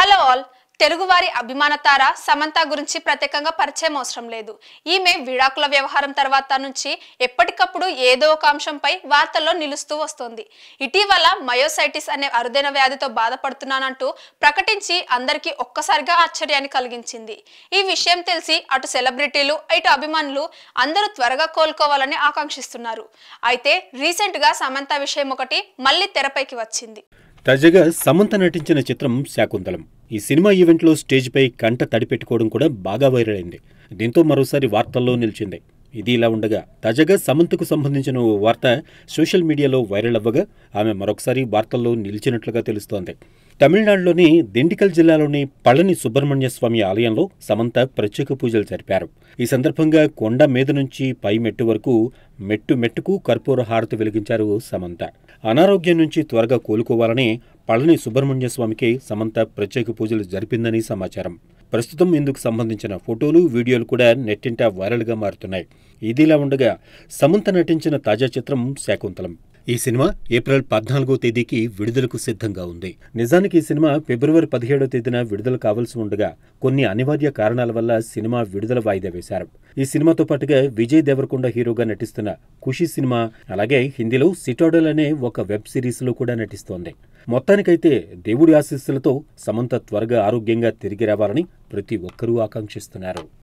hello all తెలుగువారి అభిమాన తార సమంత గురించి ప్రత్యేకంగా పరిచయం అవసరం లేదు ఈమె విడాకుల వ్యవహారం తర్వాత నుంచి ఎప్పటికప్పుడు ఏదో ఒక అంశంపై వార్తల్లో నిలుస్తూ వస్తోంది ఇటీవల మయోసైటిస్ అనే అరుదైన వ్యాధితో బాధపడుతున్నానంటూ ప్రకటించి అందరికీ ఒక్కసారిగా ఆశ్చర్యాన్ని కలిగించింది ఈ విషయం తెలిసి అటు సెలబ్రిటీలు ఇటు అభిమానులు అందరూ త్వరగా కోలుకోవాలని ఆకాంక్షిస్తున్నారు అయితే రీసెంట్గా సమంత విషయం ఒకటి మళ్ళీ తెరపైకి వచ్చింది తాజాగా సమంత నటించిన చిత్రం శాకుంతలం ఈ సినిమా ఈవెంట్లో స్టేజ్పై కంట తడిపెట్టుకోవడం కూడా బాగా వైరల్ అయింది దీంతో మరోసారి వార్తల్లో నిలిచింది ఇది ఇలా ఉండగా తాజాగా సమంతకు సంబంధించిన ఓ వార్త సోషల్ మీడియాలో వైరల్ అవ్వగా ఆమె మరొకసారి వార్తల్లో నిలిచినట్లుగా తెలుస్తోంది తమిళనాడులోని దిండికల్ జిల్లాలోని పళని సుబ్రహ్మణ్య స్వామి ఆలయంలో సమంత ప్రత్యేక పూజలు జరిపారు ఈ సందర్భంగా కొండ మీద నుంచి పై మెట్టు వరకు మెట్టు మెట్టుకు కర్పూర హారతి వెలిగించారు సమంత అనారోగ్యం నుంచి త్వరగా కోలుకోవాలని పళని సుబ్రహ్మణ్య స్వామికి సమంత ప్రత్యేక పూజలు జరిపిందని సమాచారం ప్రస్తుతం ఇందుకు సంబంధించిన ఫోటోలు వీడియోలు కూడా నెట్టింట వైరల్గా మారుతున్నాయి ఇదిలా ఉండగా సమంత నటించిన తాజా చిత్రం శాకుంతలం ఈ సినిమా ఏప్రిల్ పద్నాలుగో తేదీకి విడుదలకు సిద్ధంగా ఉంది నిజానికి ఈ సినిమా ఫిబ్రవరి పదిహేడో తేదీన విడుదల కావాల్సి ఉండగా కొన్ని అనివార్య కారణాల వల్ల సినిమా విడుదల వాయిదా వేశారు ఈ సినిమాతో పాటుగా విజయ్ దేవరకొండ హీరోగా నటిస్తున్న ఖుషి సినిమా అలాగే హిందీలో సిటోడల్ అనే ఒక వెబ్ సిరీస్లో కూడా నటిస్తోంది మొత్తానికైతే దేవుడి ఆశీస్సులతో సమంత త్వరగా ఆరోగ్యంగా తిరిగి రావాలని ప్రతి ఒక్కరూ ఆకాంక్షిస్తున్నారు